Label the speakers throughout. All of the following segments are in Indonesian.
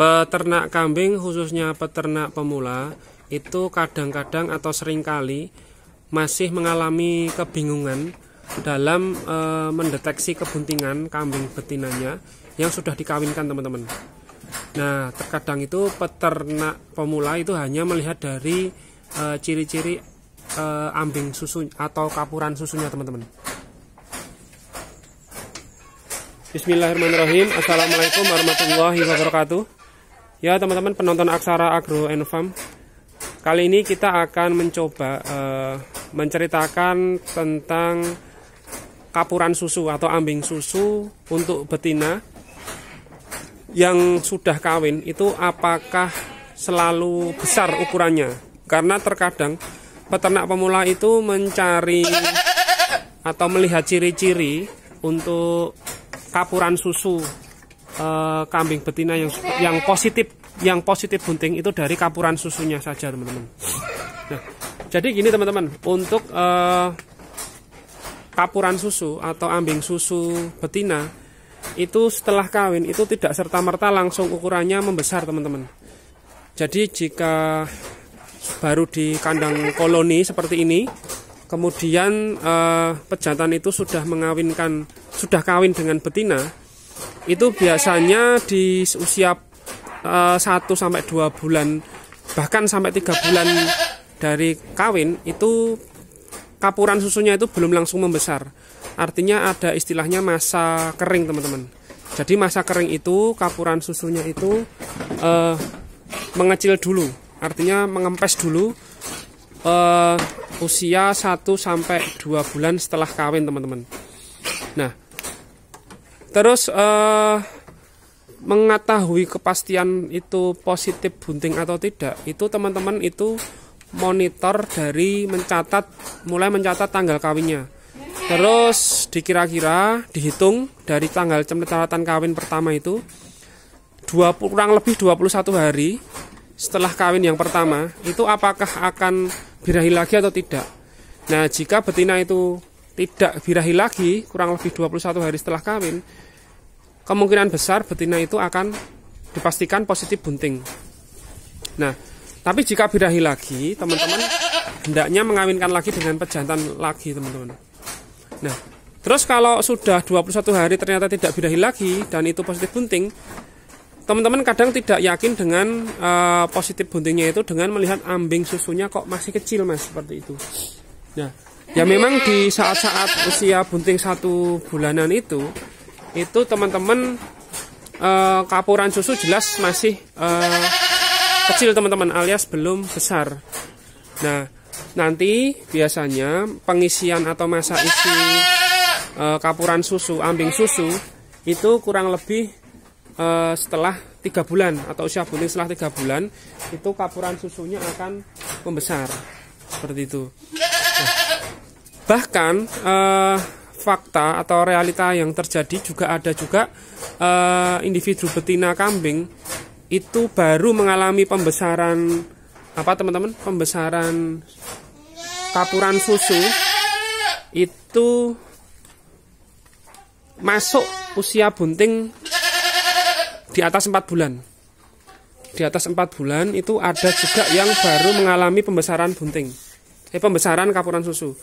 Speaker 1: Peternak kambing khususnya peternak pemula itu kadang-kadang atau seringkali masih mengalami kebingungan dalam e, mendeteksi kebuntingan kambing betinanya yang sudah dikawinkan teman-teman. Nah, terkadang itu peternak pemula itu hanya melihat dari eh, ciri-ciri e, ambing susu atau kapuran susunya teman-teman. Bismillahirrahmanirrahim. Assalamualaikum warahmatullahi wabarakatuh. Ya teman-teman penonton Aksara Agro and Farm Kali ini kita akan mencoba uh, menceritakan tentang kapuran susu atau ambing susu untuk betina yang sudah kawin itu apakah selalu besar ukurannya karena terkadang peternak pemula itu mencari atau melihat ciri-ciri untuk kapuran susu Eh, kambing betina yang yang positif yang positif bunting itu dari kapuran susunya saja teman-teman. Nah, jadi gini teman-teman, untuk uh, eh, kapuran susu atau ambing susu betina itu setelah kawin itu tidak serta merta langsung ukurannya membesar teman-teman. Jadi jika baru di kandang koloni seperti ini, kemudian eh, pejantan itu sudah mengawinkan, sudah kawin dengan betina, itu biasanya di usia uh, eh, 1 sampai 2 bulan bahkan sampai 3 bulan dari kawin itu kapuran susunya itu belum langsung membesar. Artinya ada istilahnya masa kering, teman-teman. Jadi masa kering itu kapuran susunya itu uh, mengecil dulu, artinya mengempes dulu uh, usia 1 sampai 2 bulan setelah kawin, teman-teman. Nah, Terus uh, mengetahui kepastian itu positif bunting atau tidak itu teman-teman itu monitor dari mencatat mulai mencatat tanggal kawinnya terus dikira-kira dihitung dari tanggal catatan kawin pertama itu 20, kurang lebih 21 hari setelah kawin yang pertama itu apakah akan birahi lagi atau tidak nah jika betina itu tidak birahi lagi kurang lebih 21 hari setelah kawin, kemungkinan besar betina itu akan dipastikan positif bunting. Nah, tapi jika birahi lagi, teman-teman hendaknya mengawinkan lagi dengan pejantan lagi, teman-teman. Nah, terus kalau sudah 21 hari ternyata tidak birahi lagi dan itu positif bunting, teman-teman kadang tidak yakin dengan uh, positif buntingnya itu dengan melihat ambing susunya kok masih kecil mas seperti itu. Nah, ya memang di saat-saat usia bunting satu bulanan itu itu teman-teman eh, kapuran susu jelas masih eh, kecil teman-teman alias belum besar nah nanti biasanya pengisian atau masa isi eh, kapuran susu ambing susu itu kurang lebih eh, setelah tiga bulan atau usia bunting setelah tiga bulan itu kapuran susunya akan membesar seperti itu nah, Bahkan uh, fakta atau realita yang terjadi juga ada juga uh, individu betina kambing itu baru mengalami pembesaran apa teman-teman pembesaran kapuran susu itu masuk usia bunting di atas 4 bulan. Di atas 4 bulan itu ada juga yang baru mengalami pembesaran bunting. Eh pembesaran kapuran susu.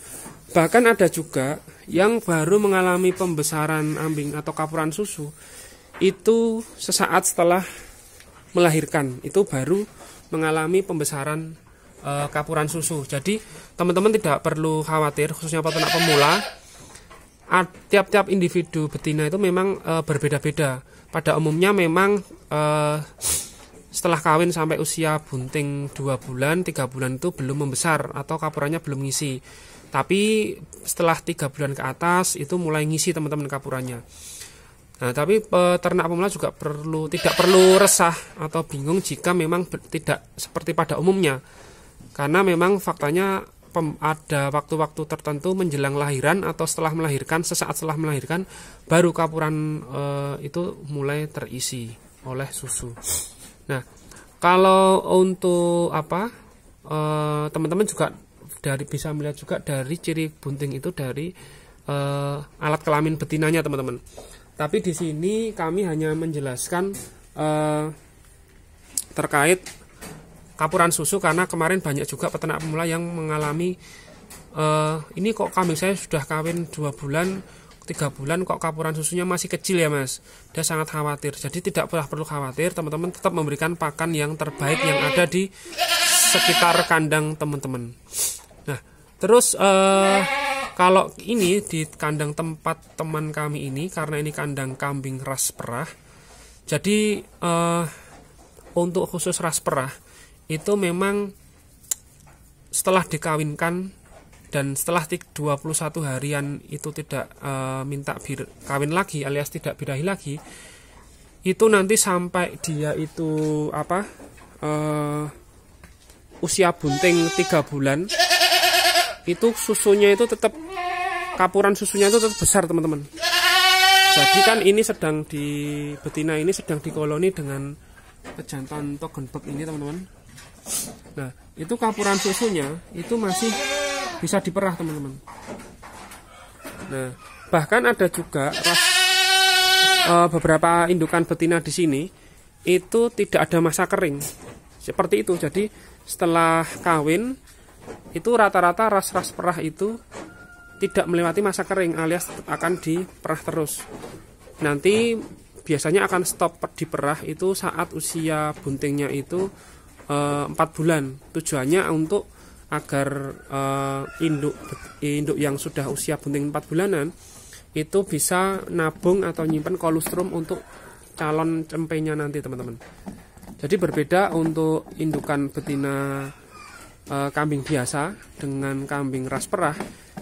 Speaker 1: Bahkan ada juga yang baru mengalami pembesaran ambing atau kapuran susu itu sesaat setelah melahirkan itu baru mengalami pembesaran e, kapuran susu. Jadi teman-teman tidak perlu khawatir khususnya peternak pemula. Tiap-tiap individu betina itu memang e, berbeda-beda. Pada umumnya memang e, setelah kawin sampai usia bunting 2 bulan, 3 bulan itu belum membesar atau kapurannya belum ngisi tapi setelah tiga bulan ke atas itu mulai ngisi teman-teman kapurannya nah tapi peternak pemula juga perlu tidak perlu resah atau bingung jika memang tidak seperti pada umumnya karena memang faktanya ada waktu-waktu tertentu menjelang lahiran atau setelah melahirkan sesaat setelah melahirkan baru kapuran e, itu mulai terisi oleh susu nah kalau untuk apa eh, teman-teman juga dari bisa melihat juga dari ciri bunting itu dari uh, alat kelamin betinanya teman-teman. Tapi di sini kami hanya menjelaskan uh, terkait kapuran susu karena kemarin banyak juga peternak pemula yang mengalami uh, ini kok kambing saya sudah kawin dua bulan tiga bulan kok kapuran susunya masih kecil ya mas dia sangat khawatir jadi tidak pernah perlu khawatir teman-teman tetap memberikan pakan yang terbaik yang ada di sekitar kandang teman-teman terus uh, kalau ini di kandang tempat teman kami ini karena ini kandang kambing ras perah jadi uh, untuk khusus ras perah itu memang setelah dikawinkan dan setelah 21 harian itu tidak uh, minta bir, kawin lagi alias tidak birahi lagi itu nanti sampai dia itu apa uh, usia bunting tiga bulan itu susunya itu tetap kapuran susunya itu tetap besar teman-teman jadi kan ini sedang di betina ini sedang dikoloni dengan pejantan togenbek ini teman-teman nah itu kapuran susunya itu masih bisa diperah teman-teman nah bahkan ada juga ras, e, beberapa indukan betina di sini itu tidak ada masa kering seperti itu jadi setelah kawin itu rata-rata ras-ras perah itu tidak melewati masa kering alias akan diperah terus. Nanti biasanya akan stop di perah itu saat usia buntingnya itu eh, empat bulan. Tujuannya untuk agar e, induk induk yang sudah usia bunting 4 bulanan itu bisa nabung atau nyimpan kolostrum untuk calon cempenya nanti teman-teman. Jadi berbeda untuk indukan betina Eh, kambing biasa dengan kambing ras perah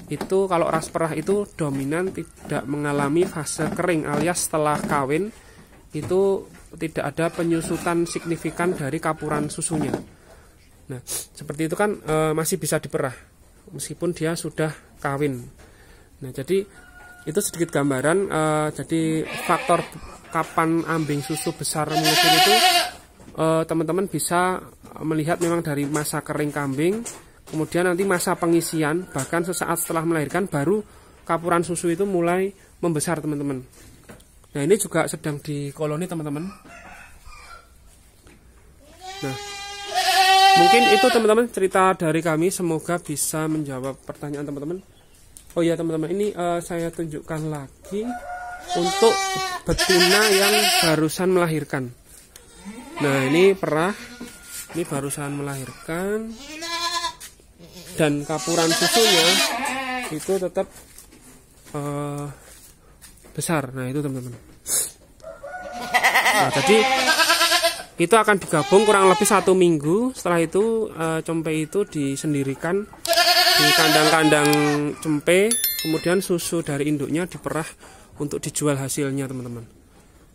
Speaker 1: itu kalau ras perah itu dominan tidak mengalami fase kering alias setelah kawin itu tidak ada penyusutan signifikan dari kapuran susunya. Nah, seperti itu kan e, masih bisa diperah meskipun dia sudah kawin. Nah, jadi itu sedikit gambaran e, jadi faktor kapan ambing susu besar menyusut itu Eh, teman-teman bisa melihat memang dari masa kering kambing kemudian nanti masa pengisian bahkan sesaat setelah melahirkan baru kapuran susu itu mulai membesar teman-teman nah ini juga sedang di koloni teman-teman nah mungkin itu teman-teman cerita dari kami semoga bisa menjawab pertanyaan teman-teman oh ya teman-teman ini uh, saya tunjukkan lagi untuk betina yang barusan melahirkan nah ini perah ini barusan melahirkan dan kapuran susunya itu tetap uh, besar nah itu teman-teman nah jadi itu akan digabung kurang lebih satu minggu setelah itu uh, eh, cempe itu disendirikan di kandang-kandang cempe kemudian susu dari induknya diperah untuk dijual hasilnya teman-teman